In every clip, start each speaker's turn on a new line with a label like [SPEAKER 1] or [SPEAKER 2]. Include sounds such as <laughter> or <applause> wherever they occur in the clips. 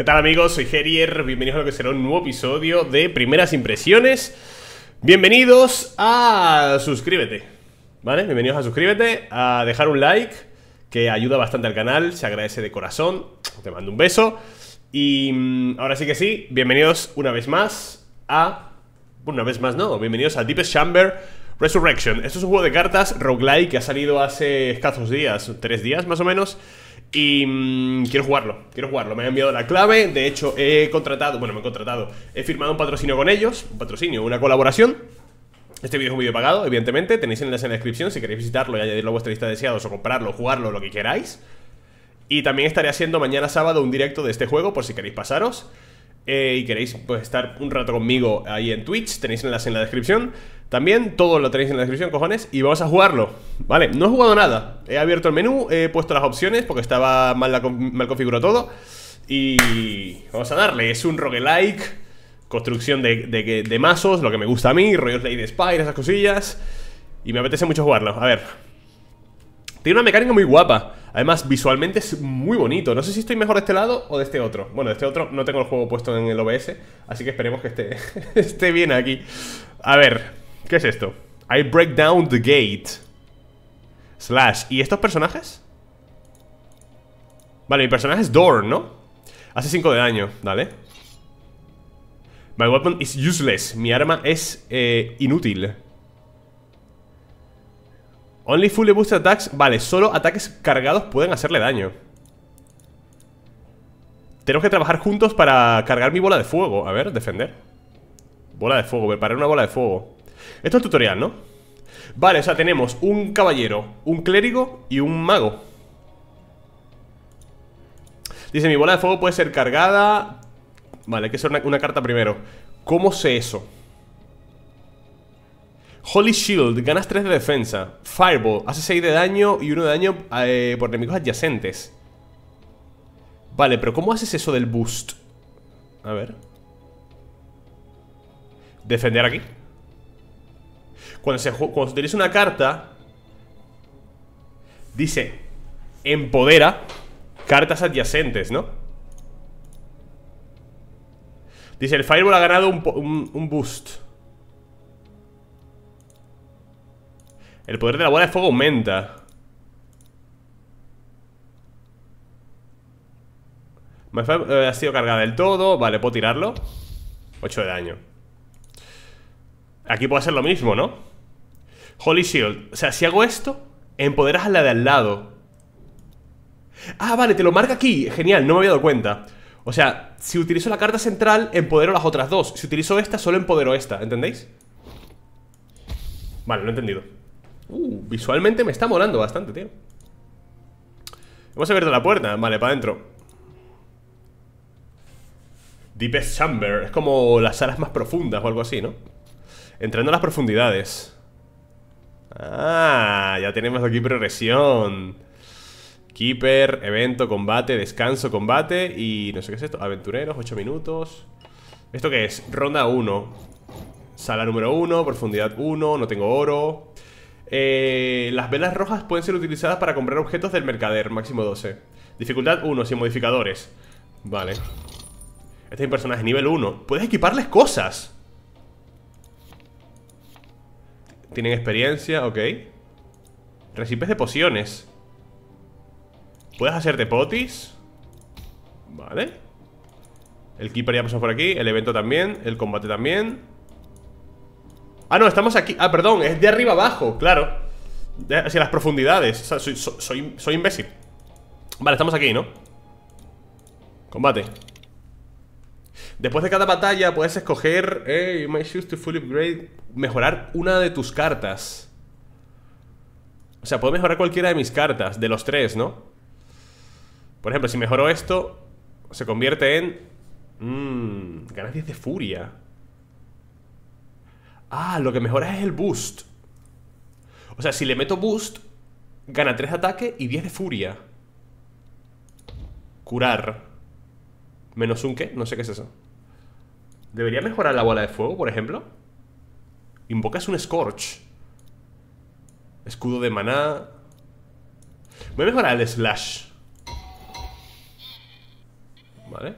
[SPEAKER 1] ¿Qué tal amigos? Soy Gerier, bienvenidos a lo que será un nuevo episodio de Primeras Impresiones. Bienvenidos a suscríbete, ¿vale? Bienvenidos a suscríbete, a dejar un like, que ayuda bastante al canal, se agradece de corazón, te mando un beso. Y mm, ahora sí que sí, bienvenidos una vez más a... Una vez más, no, bienvenidos a Deepest Chamber Resurrection. Esto es un juego de cartas roguelike que ha salido hace escasos días, tres días más o menos. Y mm, quiero jugarlo, quiero jugarlo. Me han enviado la clave. De hecho, he contratado, bueno, me he contratado. He firmado un patrocinio con ellos, un patrocinio, una colaboración. Este vídeo es un vídeo pagado, evidentemente. Tenéis en la descripción si queréis visitarlo y añadirlo a vuestra lista de deseados o comprarlo, jugarlo, lo que queráis. Y también estaré haciendo mañana sábado un directo de este juego por si queréis pasaros. Eh, y queréis pues, estar un rato conmigo ahí en Twitch, tenéis enlace en la descripción. También todo lo tenéis en la descripción, cojones, y vamos a jugarlo. Vale, no he jugado nada. He abierto el menú, he puesto las opciones porque estaba mal, configurado todo. Y vamos a darle, es un roguelike, construcción de, de, mazos, lo que me gusta a mí, rollos Lady Spire, esas cosillas. Y me apetece mucho jugarlo, a ver. Tiene una mecánica muy guapa. Además, visualmente es muy bonito. No sé si estoy mejor de este lado o de este otro. Bueno, de este otro no tengo el juego puesto en el OBS, así que esperemos que esté <laughs> bien aquí. A ver, ¿Qué es esto? I break down the gate Slash ¿Y estos personajes? Vale, mi personaje es Dorn, ¿no? Hace 5 de daño, dale My weapon is useless Mi arma es eh, inútil Only fully boosted attacks Vale, solo ataques cargados pueden hacerle daño Tenemos que trabajar juntos para cargar mi bola de fuego A ver, defender Bola de fuego, preparar una bola de fuego esto es tutorial, ¿no? Vale, o sea, tenemos un caballero, un clérigo y un mago Dice, mi bola de fuego puede ser cargada Vale, hay que hacer una, carta primero ¿Cómo sé eso? Holy Shield, ganas 3 de defensa Fireball, hace 6 de daño y 1 de daño eh, por enemigos adyacentes Vale, pero ¿cómo haces eso del boost? A ver Defender aquí cuando se, utiliza una carta, dice, empodera cartas adyacentes, ¿no? Dice, el Fireball ha ganado un, boost. El poder de la bola de fuego aumenta. Eh, ha sido cargada del todo Vale, puedo tirarlo 8 de daño Aquí puede ser lo mismo, ¿no? Holy Shield. O sea, si hago esto, empoderas a la de al lado. Ah, vale, te lo marca aquí. Genial, no me había dado cuenta. O sea, si utilizo la carta central, empodero las otras dos. Si utilizo esta, solo empodero esta. ¿Entendéis? Vale, lo he entendido. Uh, visualmente me está molando bastante, tío. Hemos abierto la puerta. Vale, para adentro. Deepest Chamber. Es como las salas más profundas o algo así, ¿no? Entrando a las profundidades. Ah, ya tenemos aquí progresión. Keeper, evento, combate, descanso, combate y no sé qué es esto. Aventureros, 8 minutos. ¿Esto qué es? Ronda 1. Sala número 1, profundidad 1, no tengo oro. Eh, las velas rojas pueden ser utilizadas para comprar objetos del mercader, máximo 12. Dificultad 1, sin modificadores. Vale. Este es mi personaje nivel 1. Puedes equiparles cosas. Tienen experiencia, ok. Recipes de pociones. Puedes hacerte potis. Vale. El keeper ya pasó por aquí. El evento también. El combate también. Ah, no, estamos aquí. Ah, perdón, es de arriba abajo, claro. hacia las profundidades. O sea, soy, soy imbécil. Vale, estamos aquí, ¿no? Combate. Después de cada batalla puedes escoger, to upgrade, mejorar una de tus cartas. O sea, puedo mejorar cualquiera de mis cartas, de los tres, ¿no? Por ejemplo, si mejoro esto, se convierte en... Mmm, ganas 10 de furia. Ah, lo que mejora es el boost. O sea, si le meto boost, gana 3 de ataque y 10 de furia. Curar. ¿Menos un qué? No sé qué es eso. ¿Debería mejorar la bola de fuego, por ejemplo? Invocas un Scorch. Escudo de maná. Voy a mejorar el Slash. Vale.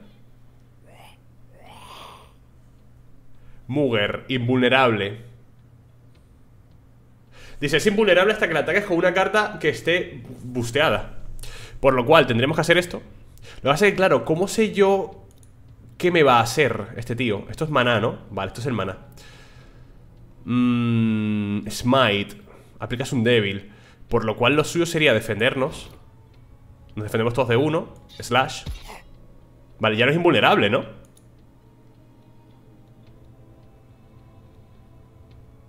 [SPEAKER 1] Muger, invulnerable. Dice, es invulnerable hasta que la ataques con una carta que esté busteada. Por lo cual, tendremos que hacer esto. Lo que pasa es claro, ¿cómo sé yo qué me va a hacer este tío? Esto es maná, ¿no? Vale, esto es el maná. Mmm. Smite. Aplicas un débil. Por lo cual lo suyo sería defendernos. Nos defendemos todos de uno. Slash. Vale, ya no es invulnerable, ¿no?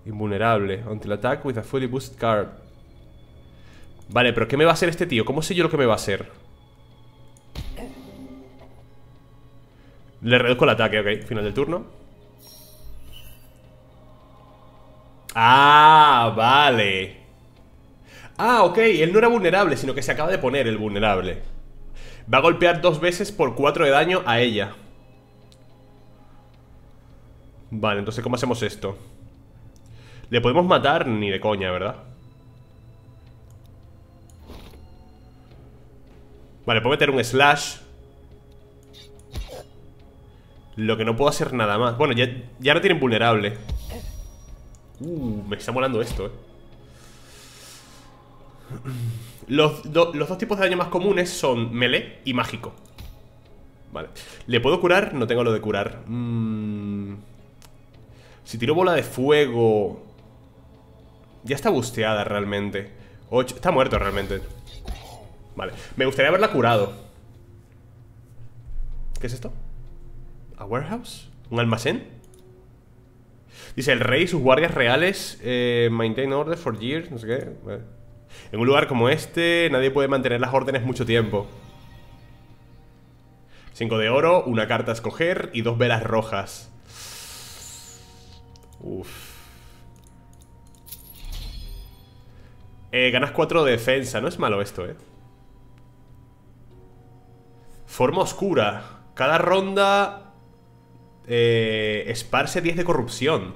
[SPEAKER 1] Invulnerable. Until attack with a fully boost card. Vale, pero ¿qué me va a hacer este tío? ¿Cómo sé yo lo que me va a hacer? Le reduzco el ataque, ok. Final del turno. Ah, vale. Ah, ok. Él no era vulnerable, sino que se acaba de poner el vulnerable. Va a golpear dos veces por cuatro de daño a ella. Vale, entonces ¿cómo hacemos esto? Le podemos matar ni de coña, ¿verdad? Vale, puedo meter un slash lo que no puedo hacer nada más Bueno, ya, no tienen vulnerable Uh, me está molando esto, eh los, dos tipos de daño más comunes son melee y mágico Vale ¿Le puedo curar? No tengo lo de curar mm. Si tiro bola de fuego Ya está busteada realmente Está muerto realmente Vale, me gustaría haberla curado ¿Qué es esto? warehouse? ¿Un almacén? Dice, el rey y sus guardias reales eh, Maintain order for years, no sé qué eh. En un lugar como este Nadie puede mantener las órdenes mucho tiempo Cinco de oro, una carta a escoger Y dos velas rojas Uf eh, Ganas cuatro de defensa No es malo esto, eh Forma oscura Cada ronda eh, esparce 10 de corrupción.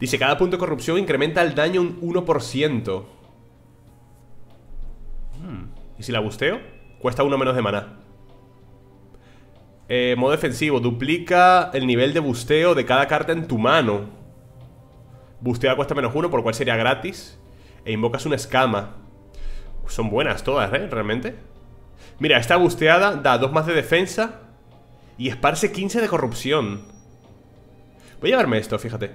[SPEAKER 1] Dice, cada punto de corrupción incrementa el daño un 1%. Hmm. ¿Y si la busteo? Cuesta uno menos de maná. Eh, modo defensivo, duplica el nivel de busteo de cada carta en tu mano. Busteada cuesta menos uno, por lo cual sería gratis. E invocas una escama. Son buenas todas, ¿eh? Realmente. Mira, esta busteada da 2 más de defensa y esparce 15 de corrupción. Voy a llevarme esto, fíjate.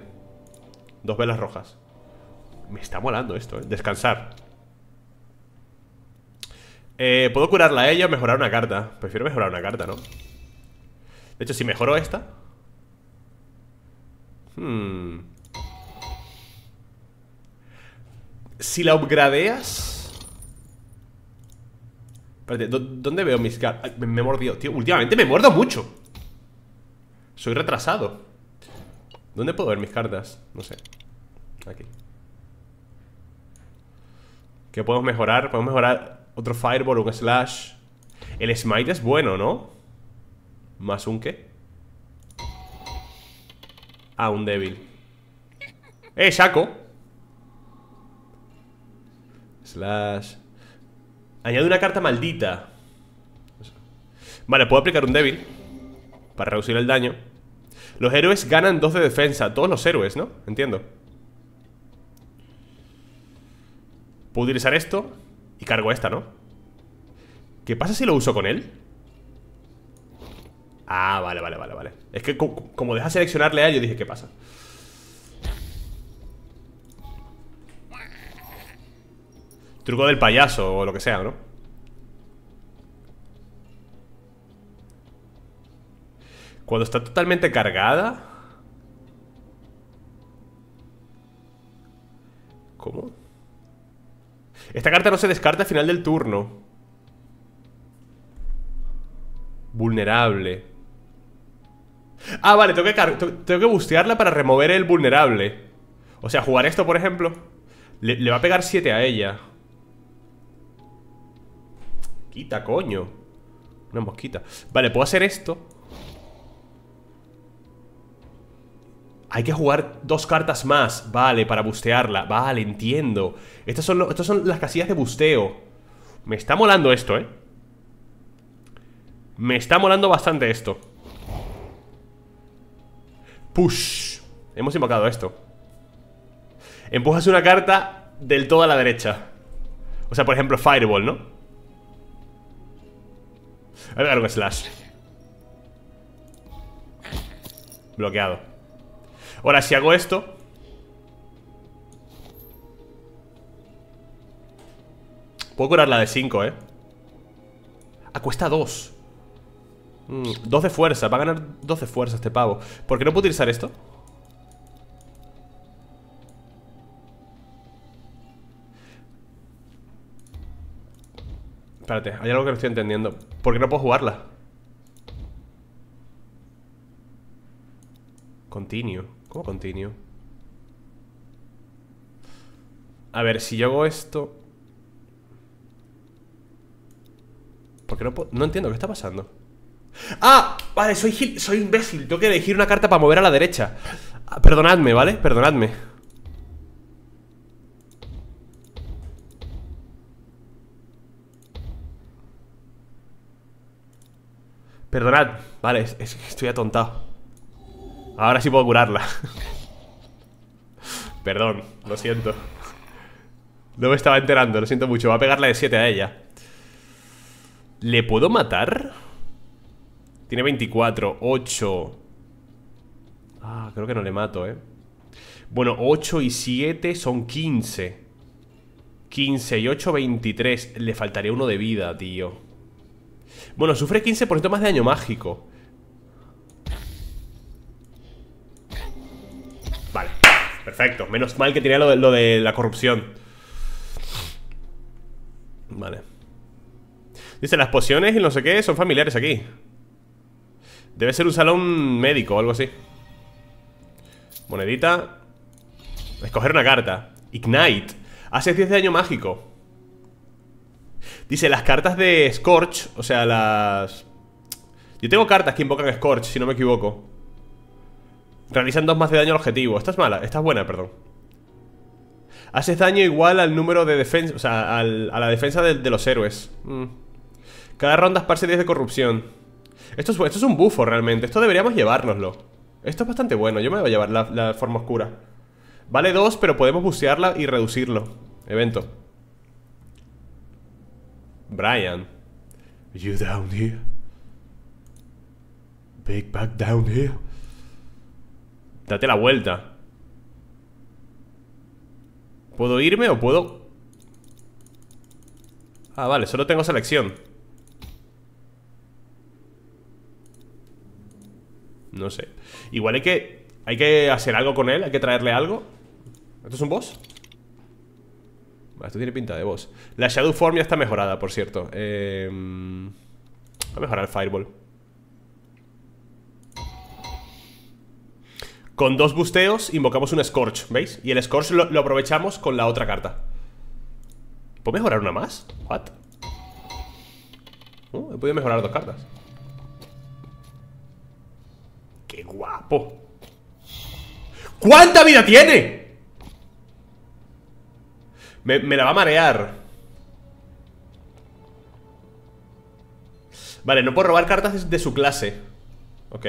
[SPEAKER 1] Dos velas rojas. Me está molando esto, ¿eh? Descansar. Eh, Puedo curarla a ella o mejorar una carta. Prefiero mejorar una carta, ¿no? De hecho, si mejoro esta... Hmm. Si la upgradeas... ¿dónde veo mis cartas? Me, he mordido. Tío, últimamente me muerdo mucho. Soy retrasado. ¿Dónde puedo ver mis cartas? No sé. Aquí. ¿Qué podemos mejorar? Podemos mejorar otro Fireball, un Slash. El Smite es bueno, ¿no? ¿Más un qué? Ah, un débil. ¡Eh, saco! Slash. Añade una carta maldita. Vale, puedo aplicar un débil. Para reducir el daño. Los héroes ganan dos de defensa. Todos los héroes, ¿no? Entiendo. Puedo utilizar esto. Y cargo esta, ¿no? ¿Qué pasa si lo uso con él? Ah, vale, vale, vale, vale. Es que como deja seleccionarle a yo dije, ¿qué pasa? Truco del payaso o lo que sea, ¿no? Cuando está totalmente cargada ¿Cómo? Esta carta no se descarta al final del turno Vulnerable Ah, vale, tengo que, tengo bustearla para remover el vulnerable O sea, jugar esto, por ejemplo le, le va a pegar 7 a ella mosquita, coño Una mosquita Vale, puedo hacer esto Hay que jugar dos cartas más Vale, para bustearla Vale, entiendo Estas son, estas son las casillas de busteo Me está molando esto, eh Me está molando bastante esto Push Hemos invocado esto Empujas una carta del todo a la derecha O sea, por ejemplo, Fireball, ¿no? Voy a pegar un slash. Bloqueado. Ahora, si hago esto... Puedo curar la de 5, ¿eh? Ah, cuesta 2. 2 mm, de fuerza. Va a ganar 2 de fuerza este pavo. ¿Por qué no puedo utilizar esto? Espérate, hay algo que no estoy entendiendo. ¿Por qué no puedo jugarla? Continuo. ¿Cómo continuo? A ver, si yo hago esto... ¿Por qué no puedo? No entiendo, ¿qué está pasando? ¡Ah! Vale, soy, soy imbécil Tengo que elegir una carta para mover a la derecha ah, Perdonadme, ¿vale? Perdonadme Perdonad. Vale, es, que estoy atontado. Ahora sí puedo curarla. <laughs> Perdón, lo siento. No me estaba enterando, lo siento mucho. Va a pegarle de 7 a ella. ¿Le puedo matar? Tiene 24, 8. Ah, creo que no le mato, eh. Bueno, 8 y 7 son 15. 15 y 8, 23. Le faltaría uno de vida, tío. Bueno, sufre 15% más de daño mágico. Vale, perfecto. Menos mal que tenía lo de, la corrupción. Vale. Dice, las pociones y no sé qué son familiares aquí. Debe ser un salón médico o algo así. Monedita. Escoger una carta. Ignite. hace 10 de daño mágico. Dice, las cartas de Scorch, o sea, las... Yo tengo cartas que invocan Scorch, si no me equivoco. Realizan dos más de daño al objetivo. Esta es mala, esta es buena, perdón. Haces daño igual al número de defensa, o sea, a la defensa de, los héroes. Mm. Cada ronda esparce 10 de corrupción. Esto es, esto es un bufo realmente, esto deberíamos llevárnoslo. Esto es bastante bueno, yo me voy a llevar la, forma oscura. Vale dos, pero podemos bucearla y reducirlo. Evento. Brian, you down here? Big back down here. Date la vuelta. ¿Puedo irme o puedo...? Ah, vale, solo tengo selección. No sé. Igual hay que... Hay que hacer algo con él, hay que traerle algo. ¿Esto es un boss? Esto tiene pinta de boss. La Shadow Form ya está mejorada, por cierto. Eh, em, voy a mejorar el Fireball. Con dos busteos invocamos un Scorch, ¿veis? Y el Scorch lo, aprovechamos con la otra carta. ¿Puedo mejorar una más? ¿What? Uh, he podido mejorar dos cartas. ¡Qué guapo! ¿Cuánta vida tiene? Me, la va a marear. Vale, no puedo robar cartas de su clase. Ok.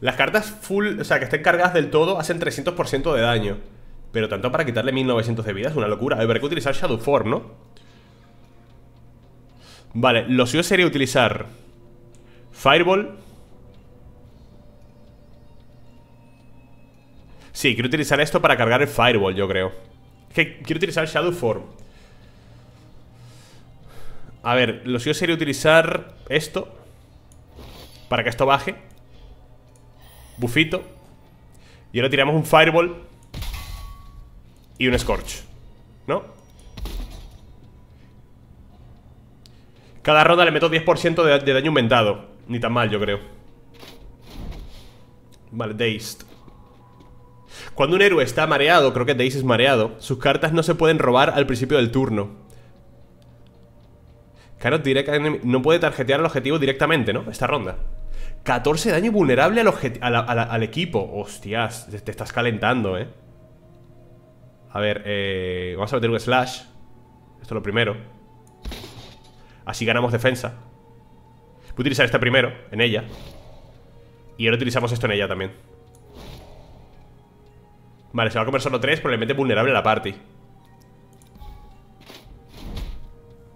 [SPEAKER 1] Las cartas full, o sea, que estén cargadas del todo, hacen 300% de daño. Pero tanto para quitarle 1900 de vida es una locura. Habrá que utilizar Shadow Form, ¿no? Vale, lo suyo sería utilizar Fireball. Sí, quiero utilizar esto para cargar el Fireball, yo creo que quiero utilizar Shadow Form A ver, lo suyo sería utilizar esto. Para que esto baje. Bufito. Y ahora tiramos un Fireball. Y un Scorch. ¿No? Cada ronda le meto 10% de, daño aumentado, Ni tan mal, yo creo. Vale, Dazed. Cuando un héroe está mareado, creo que te dices mareado, sus cartas no se pueden robar al principio del turno. Claro, no puede tarjetear al objetivo directamente, ¿no? Esta ronda. 14 daño vulnerable al, equipo. Hostias, te, estás calentando, ¿eh? A ver, eh, vamos a meter un slash. Esto es lo primero. Así ganamos defensa. Voy a utilizar esta primero, en ella. Y ahora utilizamos esto en ella también. Vale, se va a comer solo tres, probablemente vulnerable a la party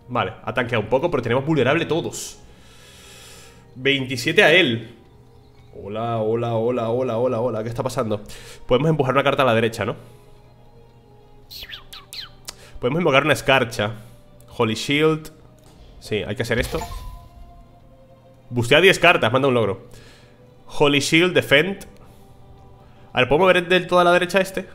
[SPEAKER 1] Vale, ha tanqueado un poco, pero tenemos vulnerable todos 27 a él Hola, hola, hola, hola, hola, hola ¿Qué está pasando? Podemos empujar una carta a la derecha, ¿no? Podemos invocar una escarcha Holy Shield Sí, hay que hacer esto Bustea 10 cartas, manda un logro Holy Shield, Defend a ver, ¿puedo mover del todo a la derecha este?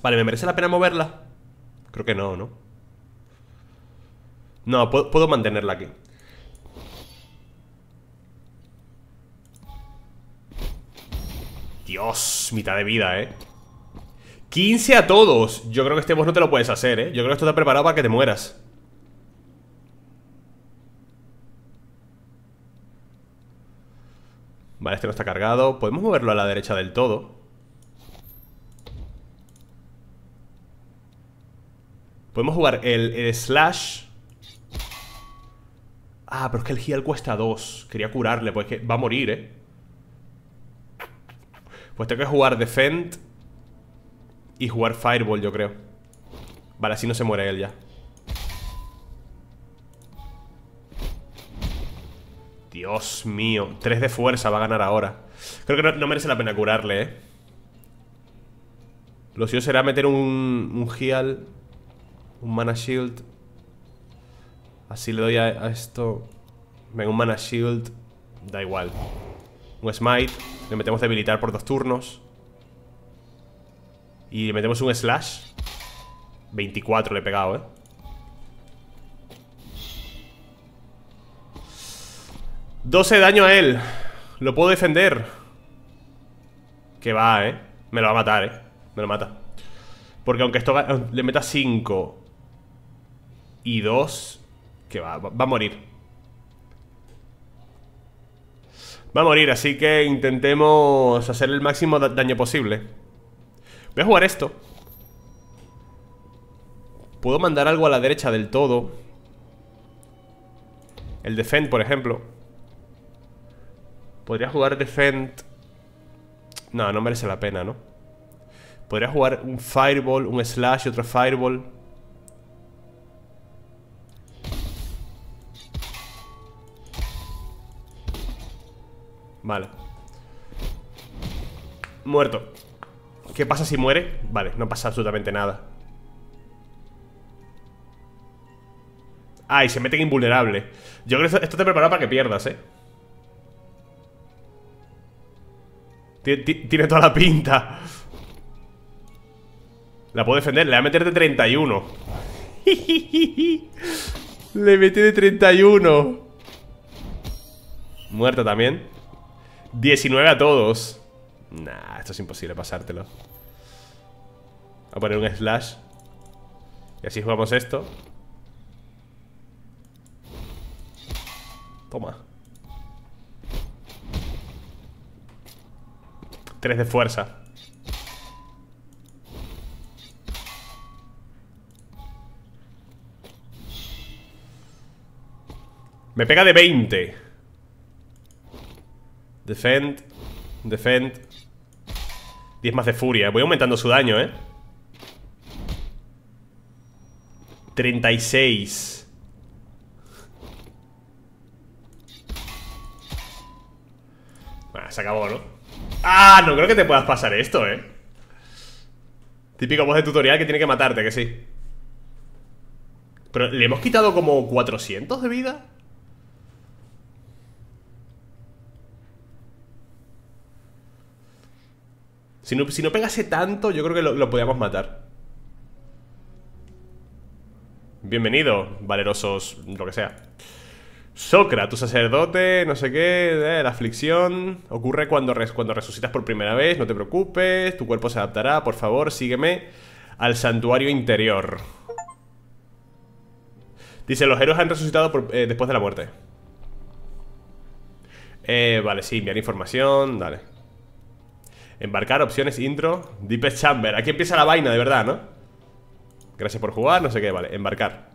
[SPEAKER 1] Vale, ¿me merece la pena moverla? Creo que no, ¿no? No, puedo, mantenerla aquí Dios, mitad de vida, ¿eh? 15 a todos Yo creo que este boss no te lo puedes hacer, ¿eh? Yo creo que esto está preparado para que te mueras Vale, este no está cargado. Podemos moverlo a la derecha del todo. Podemos jugar el, slash. Ah, pero es que el heal cuesta 2. Quería curarle, pues que va a morir, ¿eh? Pues tengo que jugar defend y jugar fireball, yo creo. Vale, así no se muere él ya. Dios mío. 3 de fuerza va a ganar ahora. Creo que no, merece la pena curarle, ¿eh? Lo suyo será meter un, un heal. Un mana shield. Así le doy a, esto. Venga, un mana shield. Da igual. Un smite. Le metemos debilitar por dos turnos. Y le metemos un slash. 24 le he pegado, ¿eh? 12 daño a él Lo puedo defender Que va, eh Me lo va a matar, eh Me lo mata Porque aunque esto le meta 5 Y 2 Que va, va a morir Va a morir, así que intentemos hacer el máximo daño posible Voy a jugar esto Puedo mandar algo a la derecha del todo El defend, por ejemplo Podría jugar Defend. No, no merece la pena, ¿no? Podría jugar un Fireball, un Slash y otro Fireball. Vale. Muerto. ¿Qué pasa si muere? Vale, no pasa absolutamente nada. Ah, y se mete invulnerable. Yo creo que esto te prepara para que pierdas, ¿eh? Tiene toda la pinta La puedo defender, le voy a meter de 31 <laughs> Le metí de 31 Muerta también 19 a todos Nah, esto es imposible pasártelo Voy a poner un slash Y así jugamos esto Toma 3 de fuerza. Me pega de 20 Defend Defend 10 más de furia Voy aumentando su daño, eh 36 Bueno, se acabó, ¿no? Ah, no creo que te puedas pasar esto, eh Típico voz de tutorial que tiene que matarte, que sí Pero, ¿le hemos quitado como 400 de vida? Si no, si pegase tanto, yo creo que lo, lo podíamos matar Bienvenido, valerosos, lo que sea Socra, tu sacerdote, no sé qué, eh, la aflicción ocurre cuando, cuando resucitas por primera vez, no te preocupes, tu cuerpo se adaptará, por favor, sígueme al santuario interior. Dice, los héroes han resucitado eh, después de la muerte. Eh, vale, sí, enviar información, dale. Embarcar, opciones, intro, Deepest Chamber. Aquí empieza la vaina, de verdad, ¿no? Gracias por jugar, no sé qué, vale, embarcar.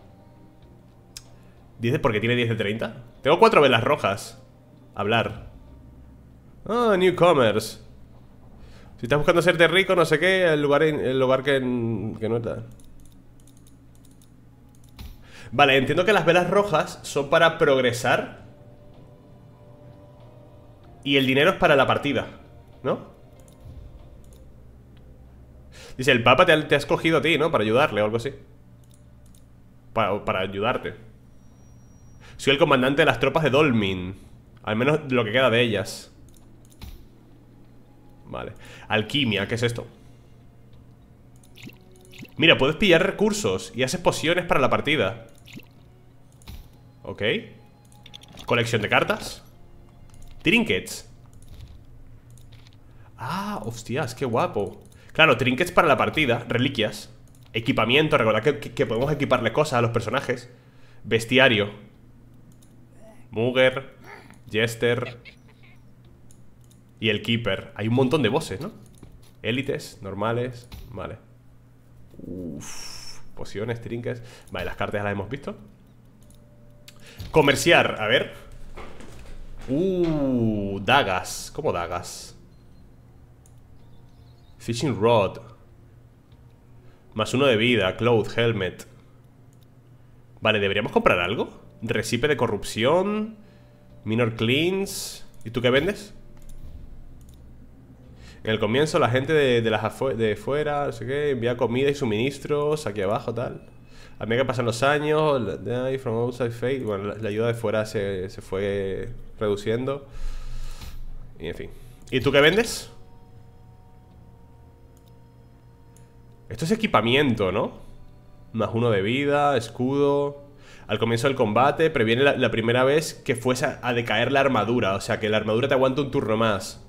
[SPEAKER 1] ¿Dice porque tiene 10 de 30? Tengo cuatro velas rojas. Hablar. Ah, oh, newcomers. Si estás buscando hacerte rico, no sé qué, el lugar, el lugar que, que no está. Vale, entiendo que las velas rojas son para progresar. Y el dinero es para la partida, ¿no? Dice, el Papa te ha, escogido a ti, ¿no? Para ayudarle o algo así. para ayudarte. Soy el comandante de las tropas de Dolmin. Al menos lo que queda de ellas. Vale. Alquimia, ¿qué es esto? Mira, puedes pillar recursos y haces pociones para la partida. Ok. Colección de cartas. Trinkets. Ah, hostias, qué guapo. Claro, trinkets para la partida, reliquias. Equipamiento, recordad que, que podemos equiparle cosas a los personajes. Bestiario, Mugger, Jester y el Keeper. Hay un montón de voces, ¿no? Élites, normales, vale. Uff pociones, trinkets. Vale, las cartas las hemos visto. Comerciar, a ver. Uh, dagas. ¿Cómo dagas? Fishing rod. Más uno de vida, cloth, helmet. Vale, ¿deberíamos comprar algo? Recipe de corrupción Minor cleans ¿Y tú qué vendes? En el comienzo la gente de, fuera, no sé qué, envía comida y suministros aquí abajo, tal. A mí que pasan los años, la, bueno, la, ayuda de fuera se, se fue reduciendo. Y en fin. ¿Y tú qué vendes? Esto es equipamiento, ¿no? Más uno de vida, escudo al comienzo del combate, previene la, primera vez que fuese a, decaer la armadura, o sea que la armadura te aguanta un turno más.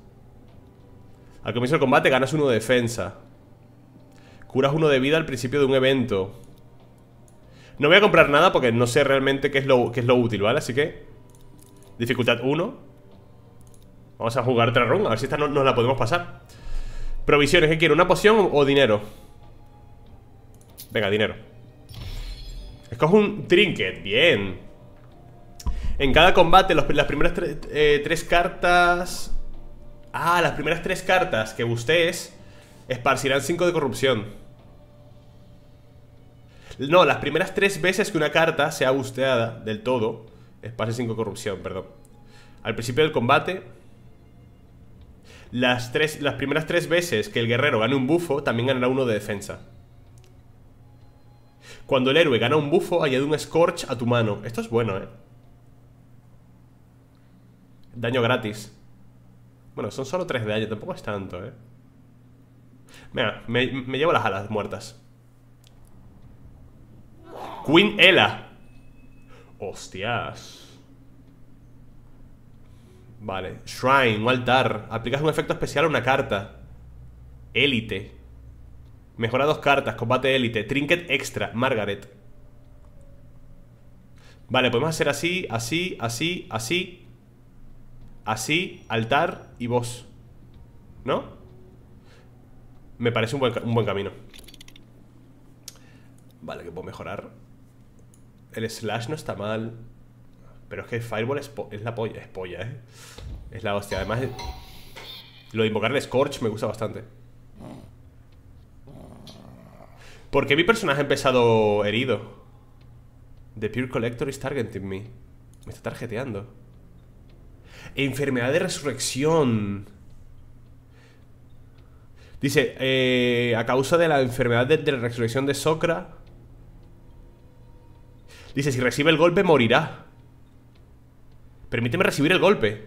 [SPEAKER 1] Al comienzo del combate ganas uno de defensa. Curas uno de vida al principio de un evento. No voy a comprar nada porque no sé realmente qué es lo, es lo útil, ¿vale? Así que... Dificultad 1. Vamos a jugar otra run. a ver si esta no, nos la podemos pasar Provisiones, ¿qué quiero? ¿Una poción o dinero? Venga, dinero Escoge un trinket, bien En cada combate las primeras eh, tres cartas Ah, las primeras tres cartas que bustees Esparcirán 5 de corrupción No, las primeras tres veces que una carta sea busteada del todo Esparce 5 de corrupción, perdón Al principio del combate las, tres, las primeras tres veces que el guerrero gane un bufo También ganará uno de defensa cuando el héroe gana un bufo, añade un Scorch a tu mano. Esto es bueno, ¿eh? Daño gratis. Bueno, son solo 3 de daño, tampoco es tanto, ¿eh? Mira, me, llevo las alas muertas. Queen Ela. Hostias. Vale, Shrine, un altar. Aplicas un efecto especial a una carta. Élite. Mejora dos cartas, combate élite, trinket extra, Margaret. Vale, podemos hacer así, así, así, así. Así, altar y boss. ¿No? Me parece un buen, camino. Vale, que puedo mejorar. El slash no está mal. Pero es que Fireball es, la polla, es polla, ¿eh? Es la hostia. Además, lo de invocar el Scorch me gusta bastante. ¿Por qué mi personaje ha empezado herido? The Pure Collector is targeting me. Me está tarjeteando. Enfermedad de resurrección. Dice, eh, a causa de la enfermedad de, la resurrección de Socra. Dice, si recibe el golpe morirá. Permíteme recibir el golpe.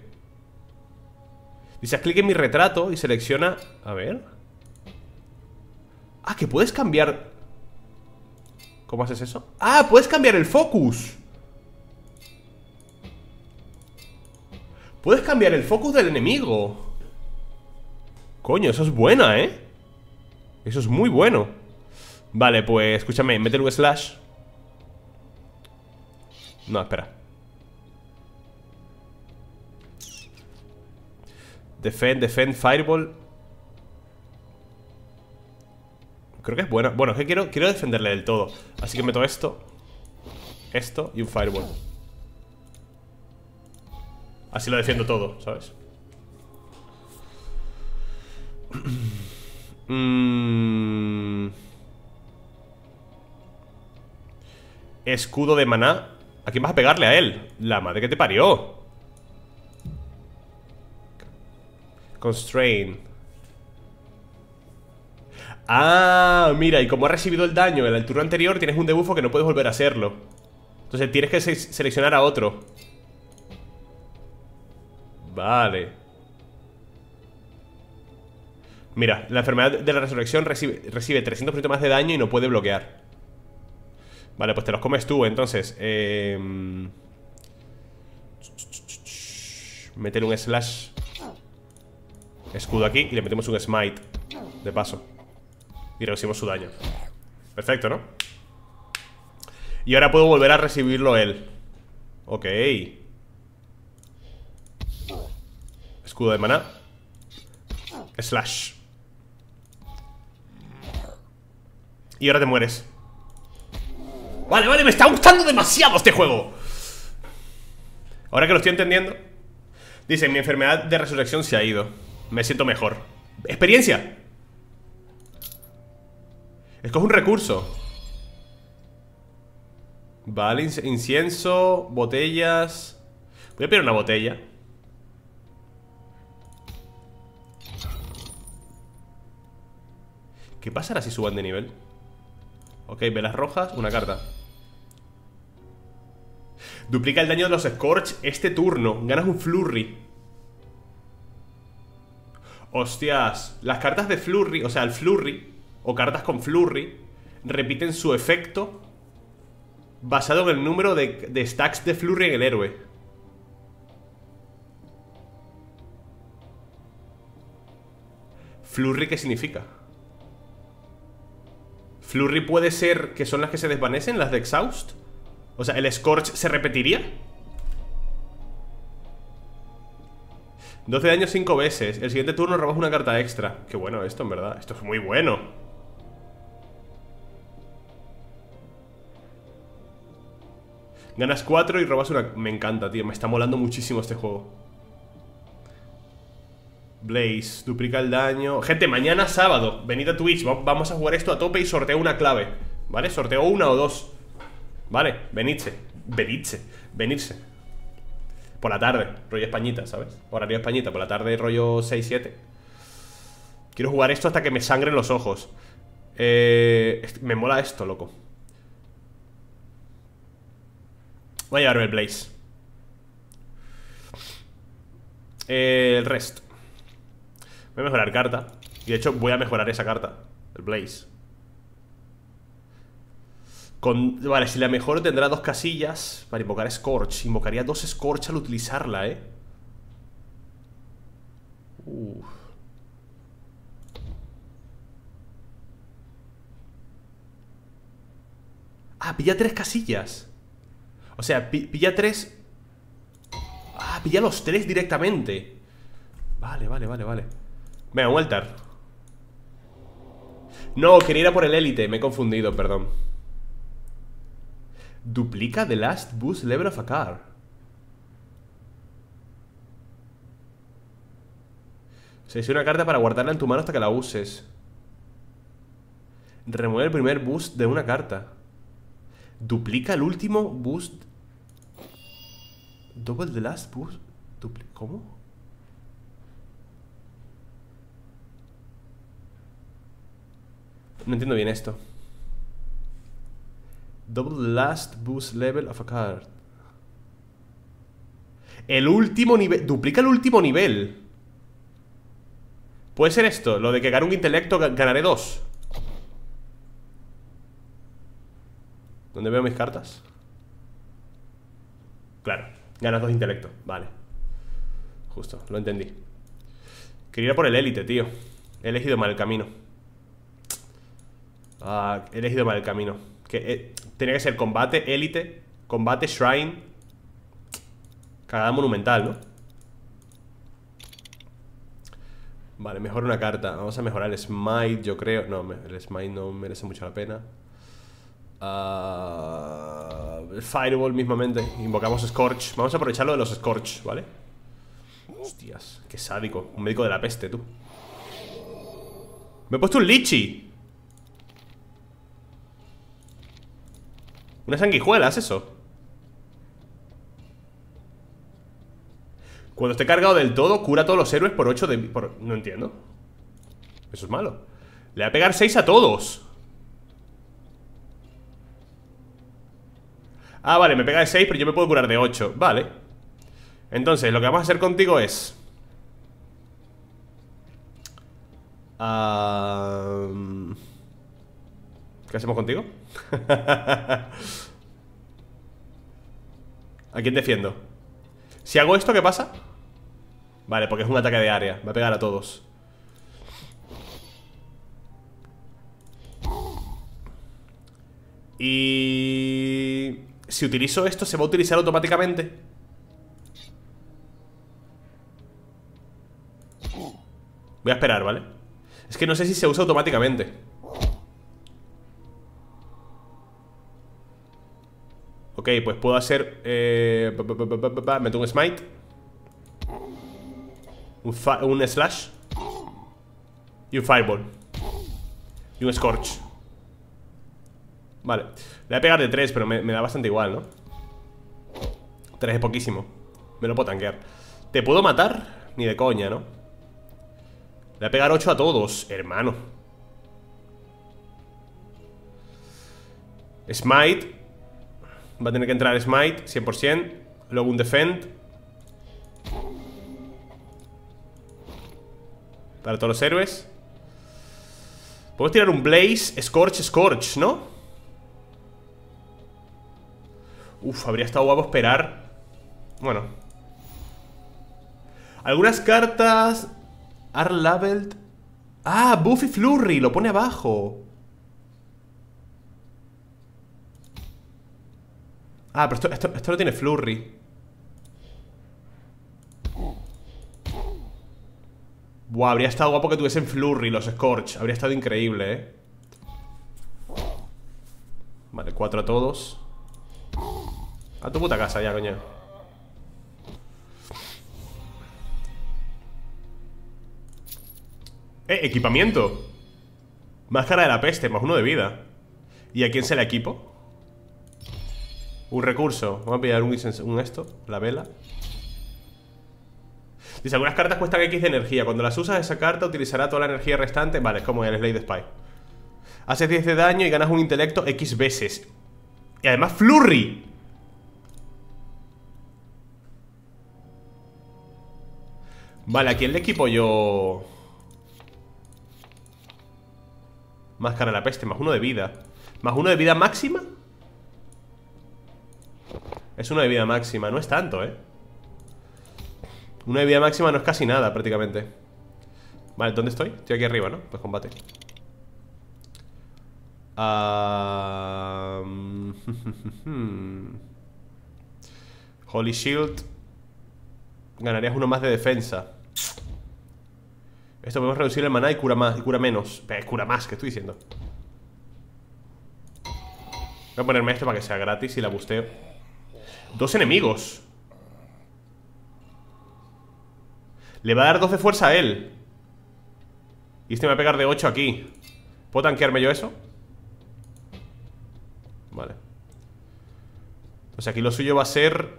[SPEAKER 1] Dice, haz clic en mi retrato y selecciona... A ver... Ah, que puedes cambiar ¿Cómo haces eso? ¡Ah! ¡Puedes cambiar el focus! Puedes cambiar el focus del enemigo Coño, eso es buena, ¿eh? Eso es muy bueno Vale, pues escúchame, mételo slash No, espera Defend, defend, fireball Creo que es bueno Bueno, es que quiero, quiero defenderle del todo. Así que meto esto. Esto y un Fireball. Así lo defiendo todo, ¿sabes? <clears throat> Mm. Escudo de maná. ¿A quién vas a pegarle a él? La madre que te parió. Constrain. Ah, mira, y como ha recibido el daño en el turno anterior, tienes un debufo que no puedes volver a hacerlo. Entonces tienes que seleccionar a otro. Vale. Mira, la enfermedad de la resurrección recibe, recibe 300% más de daño y no puede bloquear. Vale, pues te los comes tú, entonces. Meter em, un slash. Escudo aquí y le metemos un smite. De paso y reducimos su daño Perfecto, ¿no? Y ahora puedo volver a recibirlo él Ok Escudo de maná Slash Y ahora te mueres Vale, vale, me está gustando demasiado este juego Ahora que lo estoy entendiendo Dice, mi enfermedad de resurrección se ha ido Me siento mejor Experiencia Escoge un recurso. Vale, incienso, botellas. Voy a pedir una botella. ¿Qué pasará si suban de nivel? Ok, velas rojas, una carta. Duplica el daño de los Scorch este turno. Ganas un Flurry. Hostias, las cartas de Flurry, o sea, el Flurry o cartas con flurry repiten su efecto basado en el número de, stacks de flurry en el héroe. ¿Flurry qué significa? ¿Flurry puede ser que son las que se desvanecen, las de Exhaust? O sea, ¿el Scorch se repetiría? 12 daños 5 veces. El siguiente turno robas una carta extra. Qué bueno esto, en verdad. Esto es muy bueno. Ganas 4 y robas una... Me encanta, tío. Me está molando muchísimo este juego. Blaze, duplica el daño. Gente, mañana sábado, venid a Twitch. Vamos a jugar esto a tope y sorteo una clave. ¿Vale? Sorteo una o dos. Vale, venidse. Venidse. Venirse. Por la tarde, rollo españita, ¿sabes? Horario españita, por la tarde rollo 6-7. Quiero jugar esto hasta que me sangren los ojos. Eh, me mola esto, loco. Voy a llevarme el Blaze. el resto Voy a mejorar carta. Y de hecho voy a mejorar esa carta. El Blaze. Con, vale, si la mejor tendrá dos casillas para invocar Scorch. Invocaría dos Scorch al utilizarla, ¿eh? Uf. Ah, pilla tres casillas. O sea, pilla tres Ah, pilla los tres directamente Vale, vale, vale, vale Venga, Walter. No, quería ir a por el élite Me he confundido, perdón Duplica the last boost level of a car Se hizo una carta para guardarla en tu mano hasta que la uses Remueve el primer boost de una carta ¿Duplica el último boost? ¿Double the last boost? ¿Cómo? No entiendo bien esto. Double the last boost level of a card. El último nivel. Duplica el último nivel. Puede ser esto, lo de que ganar un intelecto ganaré dos. ¿Dónde veo mis cartas? Claro, ganas dos intelecto, vale Justo, lo entendí Quería ir por el élite, tío He elegido mal el camino ah, he elegido mal el camino que, eh, Tenía que ser combate élite Combate shrine Cagada monumental, ¿no? Vale, mejor una carta Vamos a mejorar el smite, yo creo No, el smite no merece mucho la pena el ah, Fireball mismamente. Invocamos Scorch. Vamos a aprovecharlo de los Scorch, ¿vale? Hostias, qué sádico. Un médico de la peste, tú. Me he puesto un Una sanguijuela, ¿es eso. Cuando esté cargado del todo, cura a todos los héroes por 8 de... No entiendo. Eso es malo. Le va a pegar 6 a todos. Ah, vale, me pega de 6, pero yo me puedo curar de 8 Vale Entonces, lo que vamos a hacer contigo es ¿Qué hacemos contigo? <laughs> ¿A quién defiendo? Si hago esto, ¿qué pasa? Vale, porque es un ataque de área Va a pegar a todos Y si utilizo esto, ¿se va a utilizar automáticamente? Voy a esperar, ¿vale? Es que no sé si se usa automáticamente Ok, pues puedo hacer... Eh, meto un smite un slash Y un fireball Y un scorch Vale, le voy a pegar de 3, pero me, da bastante igual, ¿no? 3 es poquísimo Me lo puedo tanquear ¿Te puedo matar? Ni de coña, ¿no? Le voy a pegar 8 a todos, hermano Smite Va a tener que entrar Smite, 100% Luego un Defend Para todos los héroes Puedo tirar un Blaze, Scorch, Scorch, ¿no? Uf, habría estado guapo esperar Bueno Algunas cartas Are Ah, Buffy Flurry, lo pone abajo Ah, pero esto, esto, no tiene Flurry Buah, habría estado guapo que tuviesen Flurry los Scorch Habría estado increíble, eh Vale, cuatro a todos a tu puta casa ya, coño Eh, equipamiento Máscara de la peste, más uno de vida ¿Y a quién se le equipo? Un recurso Vamos a pillar un, esto, la vela Dice, algunas cartas cuestan X de energía Cuando las usas, esa carta utilizará toda la energía restante Vale, es como el Slade Spy Haces 10 de daño y ganas un intelecto X veces Y además Flurry Vale, aquí el equipo yo? Máscara de la peste, más uno de vida ¿Más uno de vida máxima? Es uno de vida máxima, no es tanto, ¿eh? Uno de vida máxima no es casi nada, prácticamente Vale, ¿dónde estoy? Estoy aquí arriba, ¿no? Pues combate ah, mm, <laughs> Holy Shield Ganarías uno más de defensa esto podemos reducir el maná y cura más y cura menos. Eh, cura más, ¿qué estoy diciendo? Voy a ponerme esto para que sea gratis y la busteo. Dos enemigos. Le va a dar dos de fuerza a él. Y este me va a pegar de 8 aquí. ¿Puedo tanquearme yo eso? Vale. sea aquí lo suyo va a ser...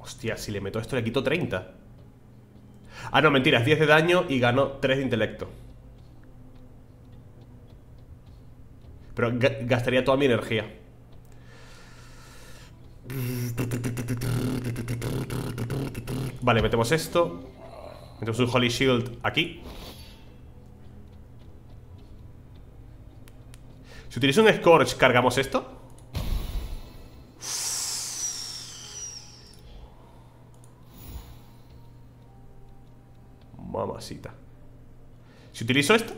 [SPEAKER 1] Hostia, si le meto esto le quito 30. Ah, no, mentiras, 10 de daño y ganó 3 de intelecto. Pero gastaría toda mi energía. Vale, metemos esto. Metemos un Holy Shield aquí. Si utilizo un Scorch, ¿cargamos esto? Si utilizo esto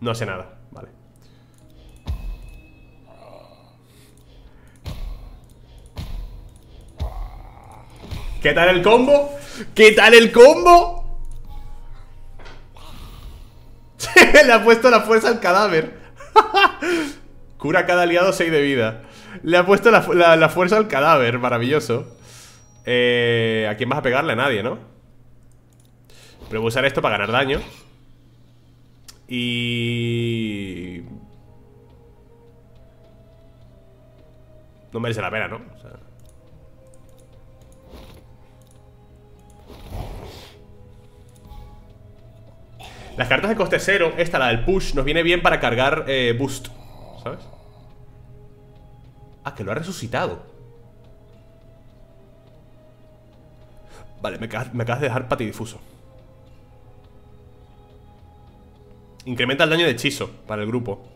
[SPEAKER 1] No hace nada, vale ¿Qué tal el combo? ¿Qué tal el combo? <laughs> Le ha puesto la fuerza al cadáver <laughs> Cura cada aliado 6 de vida Le ha puesto la, fuerza al cadáver Maravilloso eh, ¿A quién vas a pegarle? A nadie, ¿no? Pero voy a usar esto para ganar daño Y... No merece la pena, ¿no? Las cartas de coste cero, esta, la del push, nos viene bien para cargar eh, boost, ¿sabes? Ah, que lo ha resucitado. Vale, me, me acabas de dejar patidifuso. Incrementa el daño de hechizo para el grupo.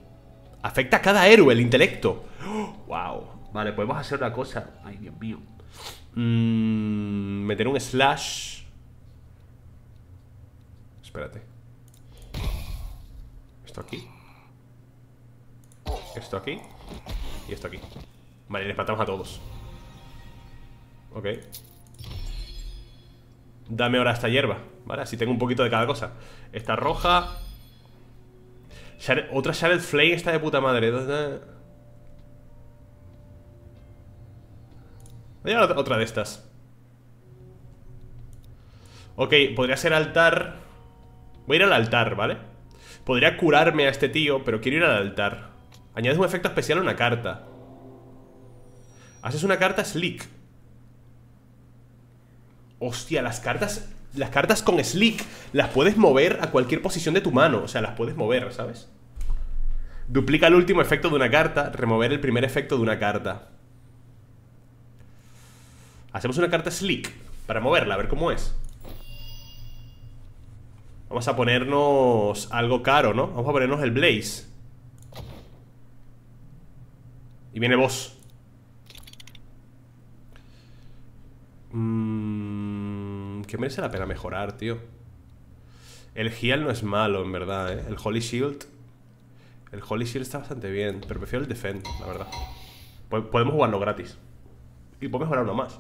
[SPEAKER 1] Afecta a cada héroe el intelecto. ¡Wow! <gasps> Vale, podemos hacer una cosa. Ay, Dios mío. Mm, meter un slash. Espérate. Esto aquí. Esto aquí. Y esto aquí. Vale, les matamos a todos. Ok. Dame ahora esta hierba, ¿vale? Así tengo un poquito de cada cosa. Esta roja, otra Shared Flame está de puta madre. Voy a otra de estas. Ok, podría ser altar. Voy a ir al altar, ¿vale? Podría curarme a este tío, pero quiero ir al altar. Añades un efecto especial a una carta. Haces una carta slick. Hostia, las cartas las cartas con Slick las puedes mover a cualquier posición de tu mano. O sea, las puedes mover, ¿sabes? Duplica el último efecto de una carta, remover el primer efecto de una carta. Hacemos una carta Slick para moverla, a ver cómo es. Vamos a ponernos algo caro, ¿no? Vamos a ponernos el Blaze. Y viene vos. Mmm que merece la pena mejorar, tío. El Heal no es malo, en verdad, ¿eh? El Holy Shield. El Holy Shield está bastante bien, pero prefiero el Defend, la verdad. Podemos jugarlo gratis. Y puedo mejorar uno más.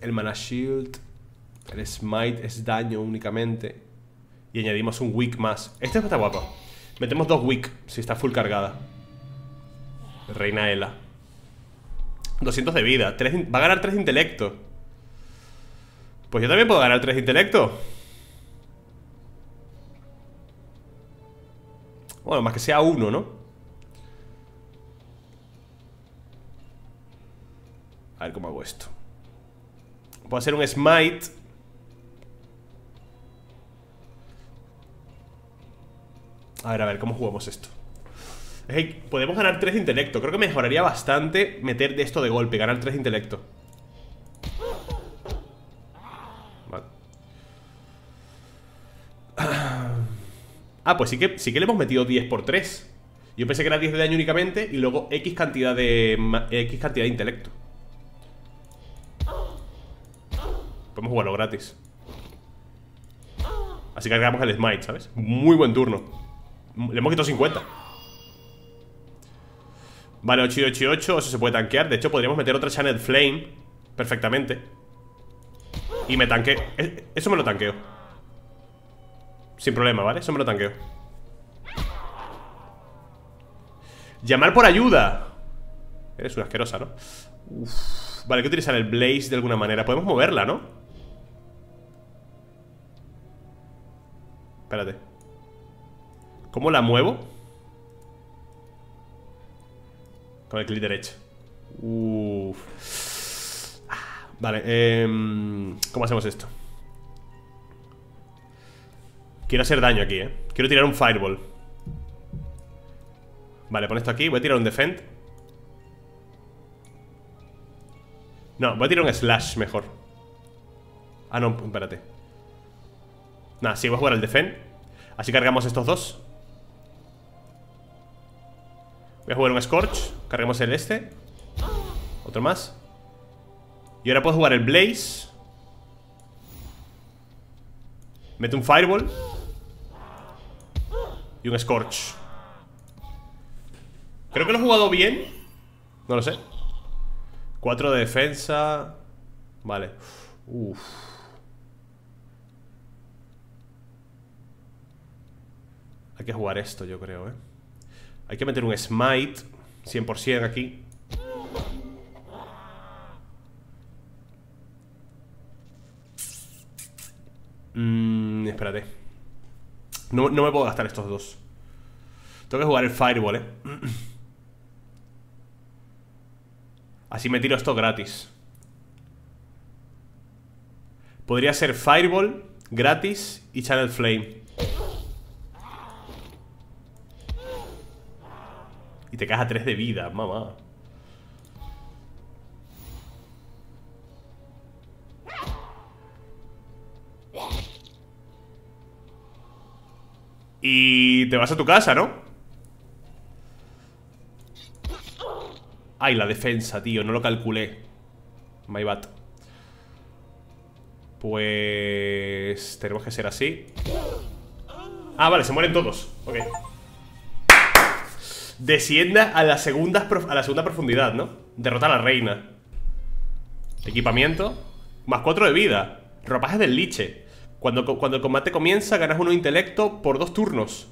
[SPEAKER 1] El Mana Shield. El Smite es daño únicamente. Y añadimos un Weak más. Este está guapo. Metemos dos Weak si está full cargada. Reina Ela. 200 de vida. va a ganar 3 de intelecto. Pues yo también puedo ganar 3 de intelecto. Bueno, más que sea uno, ¿no? A ver cómo hago esto. Puedo hacer un smite. A ver, a ver, ¿cómo jugamos esto? Hey, podemos ganar 3 de intelecto. Creo que mejoraría bastante meter de esto de golpe, ganar 3 de intelecto. Ah, pues sí que, sí que le hemos metido 10 por 3 Yo pensé que era 10 de daño únicamente Y luego X cantidad de... X cantidad de intelecto Podemos jugarlo gratis Así que cargamos el Smite, ¿sabes? Muy buen turno Le hemos quitado 50 Vale, 8 eso se puede tanquear De hecho, podríamos meter otra Channel Flame Perfectamente Y me tanque. E, eso me lo tanqueo sin problema, ¿vale? Eso me lo tanqueo Llamar por ayuda Eres una asquerosa, ¿no? Vale, hay que utilizar el Blaze de alguna manera Podemos moverla, ¿no? Espérate ¿Cómo la muevo? Con el clic derecho Uff ah, Vale, em, ¿cómo hacemos esto? Quiero hacer daño aquí, eh Quiero tirar un fireball Vale, pon esto aquí Voy a tirar un defend No, voy a tirar un slash mejor Ah, no, espérate Nada, sí, voy a jugar el defend Así cargamos estos dos Voy a jugar un Scorch Cargamos el este Otro más Y ahora puedo jugar el Blaze Mete un Fireball un Scorch Creo que lo he jugado bien No lo sé Cuatro de defensa Vale Hay que jugar esto, yo creo, ¿eh? Hay que meter un smite 100% aquí Mmm, espérate no, me puedo gastar estos dos. Tengo que jugar el Fireball, eh. Así me tiro esto gratis. Podría ser Fireball, gratis y Channel Flame. Y te caes a 3 de vida, mamá. Y te vas a tu casa, ¿no? Ay, la defensa, tío, no lo calculé My bad Pues... Tenemos que ser así Ah, vale, se mueren todos Ok Descienda a la, segunda, profundidad, ¿no? Derrota a la reina Equipamiento Más cuatro de vida Ropajes del liche cuando, el combate comienza, ganas uno de intelecto por dos turnos.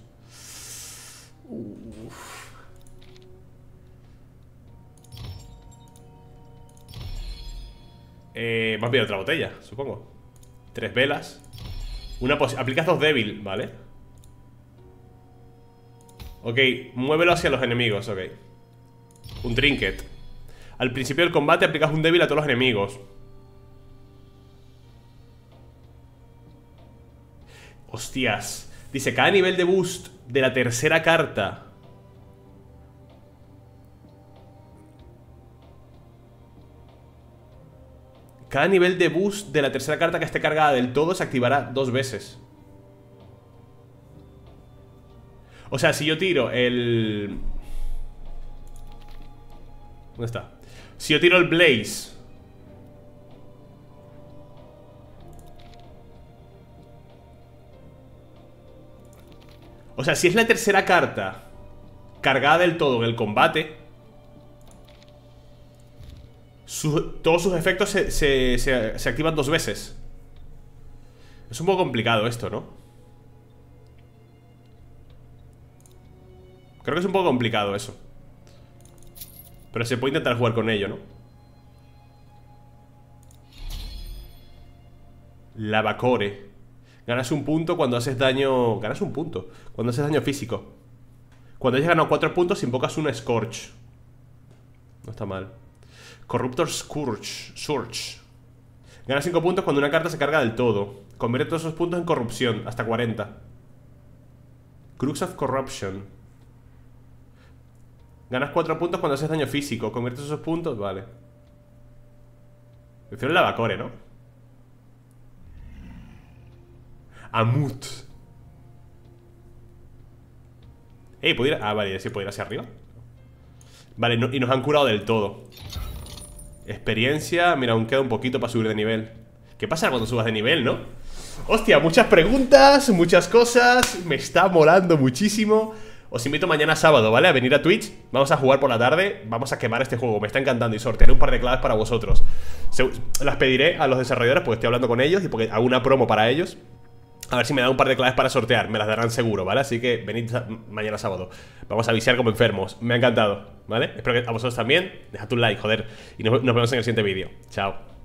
[SPEAKER 1] Eh, más bien otra botella, supongo. Tres velas. Una Aplicas dos débil, ¿vale? Ok, muévelo hacia los enemigos, ok. Un trinket. Al principio del combate aplicas un débil a todos los enemigos. Hostias. Dice, cada nivel de boost de la tercera carta Cada nivel de boost de la tercera carta que esté cargada del todo se activará dos veces. O sea, si yo tiro el... ¿Dónde está? Si yo tiro el Blaze O sea, si es la tercera carta cargada del todo en el combate, todos sus efectos se, se, activan dos veces. Es un poco complicado esto, ¿no? Creo que es un poco complicado eso. Pero se puede intentar jugar con ello, ¿no? Lavacore. Ganas un punto cuando haces daño. Ganas un punto. Cuando haces daño físico. Cuando hayas ganado 4 puntos, invocas un Scorch. No está mal. Corruptor Scorch. Ganas 5 puntos cuando una carta se carga del todo. Convierte todos esos puntos en corrupción, hasta 40. Crux of Corruption. Ganas 4 puntos cuando haces daño físico. Convierte esos puntos, vale. Prefiero el lavacore, ¿no? Amut. Eh, ¿puedo ir? Ah, vale, sí, puedo ir hacia arriba. Vale, y nos han curado del todo. Experiencia, mira, aún queda un poquito para subir de nivel. ¿Qué pasa cuando subas de nivel, no? Hostia, muchas preguntas, muchas cosas. Me está molando muchísimo. Os invito mañana sábado, ¿vale? A venir a Twitch Vamos a jugar por la tarde Vamos a quemar este juego Me está encantando Y sortearé un par de claves para vosotros Las pediré a los desarrolladores Porque estoy hablando con ellos Y porque hago una promo para ellos a ver si me da un par de claves para sortear, me las darán seguro, ¿vale? Así que venid mañana sábado. Vamos a viciar como enfermos. Me ha encantado, ¿vale? Espero que a vosotros también. Dejad un like, joder. Y nos vemos en el siguiente vídeo. Chao.